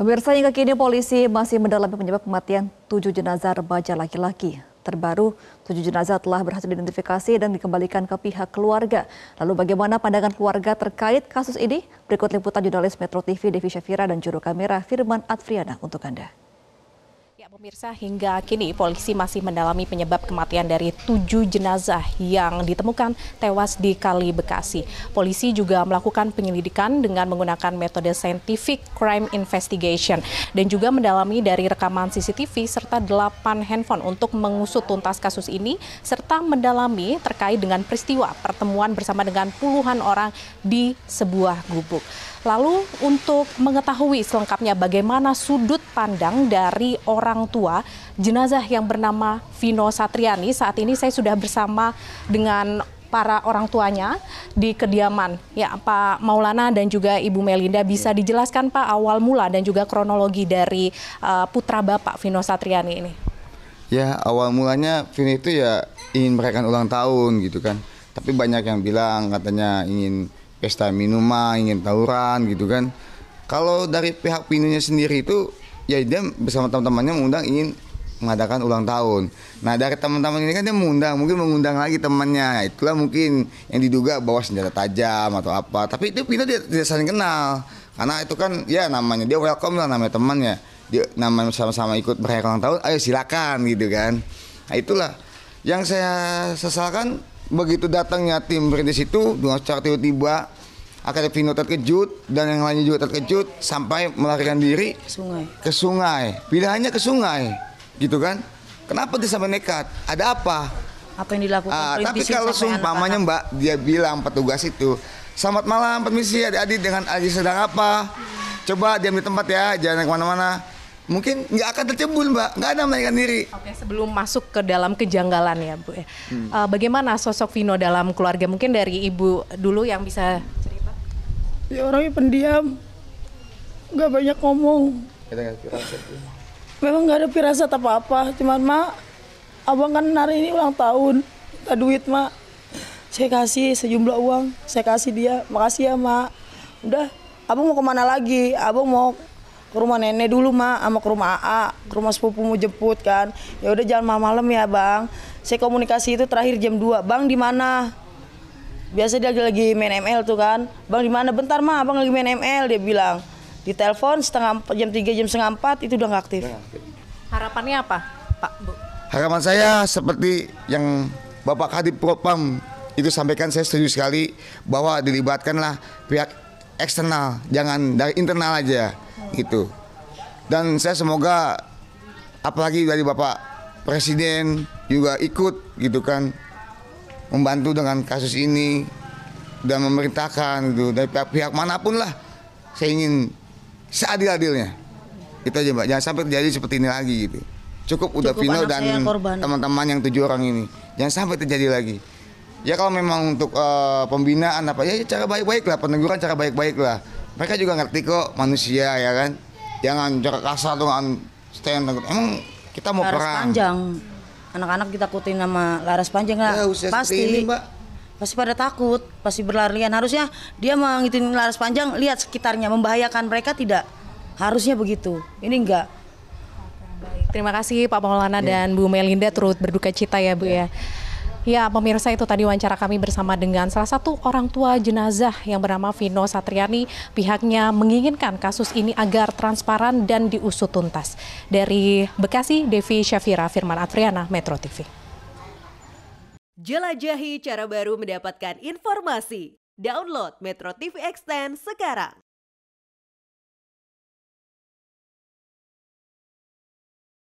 Pemirsa hingga kini polisi masih mendalami penyebab kematian tujuh jenazah remaja laki-laki. Terbaru, tujuh jenazah telah berhasil diidentifikasi dan dikembalikan ke pihak keluarga. Lalu bagaimana pandangan keluarga terkait kasus ini? Berikut liputan jurnalis Metro TV Devi Syafira dan juru kamera Firman Atfriana untuk Anda pemirsa, hingga kini polisi masih mendalami penyebab kematian dari tujuh jenazah yang ditemukan tewas di Kali Bekasi. Polisi juga melakukan penyelidikan dengan menggunakan metode scientific crime investigation dan juga mendalami dari rekaman CCTV serta delapan handphone untuk mengusut tuntas kasus ini serta mendalami terkait dengan peristiwa pertemuan bersama dengan puluhan orang di sebuah gubuk. Lalu untuk mengetahui selengkapnya bagaimana sudut pandang dari orang orang tua jenazah yang bernama Vino Satriani. Saat ini saya sudah bersama dengan para orang tuanya di kediaman. Ya, Pak Maulana dan juga Ibu Melinda bisa iya. dijelaskan Pak awal mula dan juga kronologi dari uh, putra Bapak Vino Satriani ini. Ya, awal mulanya Vino itu ya ingin merayakan ulang tahun gitu kan. Tapi banyak yang bilang katanya ingin pesta minuman, ingin tawuran gitu kan. Kalau dari pihak Vinonya sendiri itu ya dia bersama teman-temannya mengundang ingin mengadakan ulang tahun. Nah dari teman-teman ini kan dia mengundang, mungkin mengundang lagi temannya. Nah, itulah mungkin yang diduga bawa senjata tajam atau apa. Tapi itu pindah dia tidak saling kenal, karena itu kan ya namanya dia welcome lah namanya temannya. Dia namanya sama-sama ikut berayat ulang tahun, ayo silakan gitu kan. Nah itulah yang saya sesalkan begitu datangnya tim brandis itu dengan secara tiba-tiba Vino terkejut dan yang lainnya juga terkejut sampai melarikan diri ke sungai. ke sungai. Pilihannya ke sungai, gitu kan? Kenapa dia sampai nekat? Ada apa? Apa yang dilakukan? Uh, tapi kalau sumpamanya Mbak, dia bilang petugas itu, selamat malam permisi adik-adik dengan adik sedang apa? Coba diam di tempat ya, jangan kemana-mana mungkin nggak akan tercebur mbak nggak ada melarikan diri. Oke sebelum masuk ke dalam kejanggalan ya bu, hmm. bagaimana sosok Vino dalam keluarga mungkin dari ibu dulu yang bisa dia orangnya pendiam nggak banyak ngomong memang nggak ada firasat apa apa cuman mak abang kan hari ini ulang tahun tak duit mak saya kasih sejumlah uang saya kasih dia makasih ya mak udah abang mau kemana lagi abang mau ke rumah nenek dulu mak sama ke rumah AA ke rumah sepupu mau jemput kan ya udah jangan malam-malam ya bang saya komunikasi itu terakhir jam 2 bang di mana biasa dia lagi main ML tuh kan bang di mana bentar mah abang lagi main ML dia bilang di telepon setengah jam tiga jam setengah empat itu udah nggak aktif harapannya apa pak bu harapan saya seperti yang bapak kadip propam itu sampaikan saya setuju sekali bahwa dilibatkanlah pihak eksternal jangan dari internal aja gitu dan saya semoga apalagi dari bapak presiden juga ikut gitu kan membantu dengan kasus ini dan memerintahkan gitu dari pihak-pihak manapun lah saya ingin seadil-adilnya kita aja mbak jangan sampai terjadi seperti ini lagi gitu cukup udah final dan ya, teman-teman yang tujuh orang ini jangan sampai terjadi lagi ya kalau memang untuk uh, pembinaan apa ya, ya cara baik-baik lah peneguran cara baik-baik lah mereka juga ngerti kok manusia ya kan jangan cara kasar dengan stand emang kita mau Harus perang panjang anak-anak ditakutin sama laras panjang lah. Ya, pasti ini, Mbak. Pasti pada takut, pasti berlarian. Harusnya dia mengitin laras panjang, lihat sekitarnya membahayakan mereka tidak. Harusnya begitu. Ini enggak. terima kasih Pak Maulana ya. dan Bu Melinda turut berduka cita ya Bu ya. ya. Ya, pemirsa itu tadi wawancara kami bersama dengan salah satu orang tua jenazah yang bernama Vino Satriani. Pihaknya menginginkan kasus ini agar transparan dan diusut tuntas. Dari Bekasi, Devi Syafira, Firman Atriana, Metro TV. Jelajahi cara baru mendapatkan informasi. Download Metro TV Extend sekarang.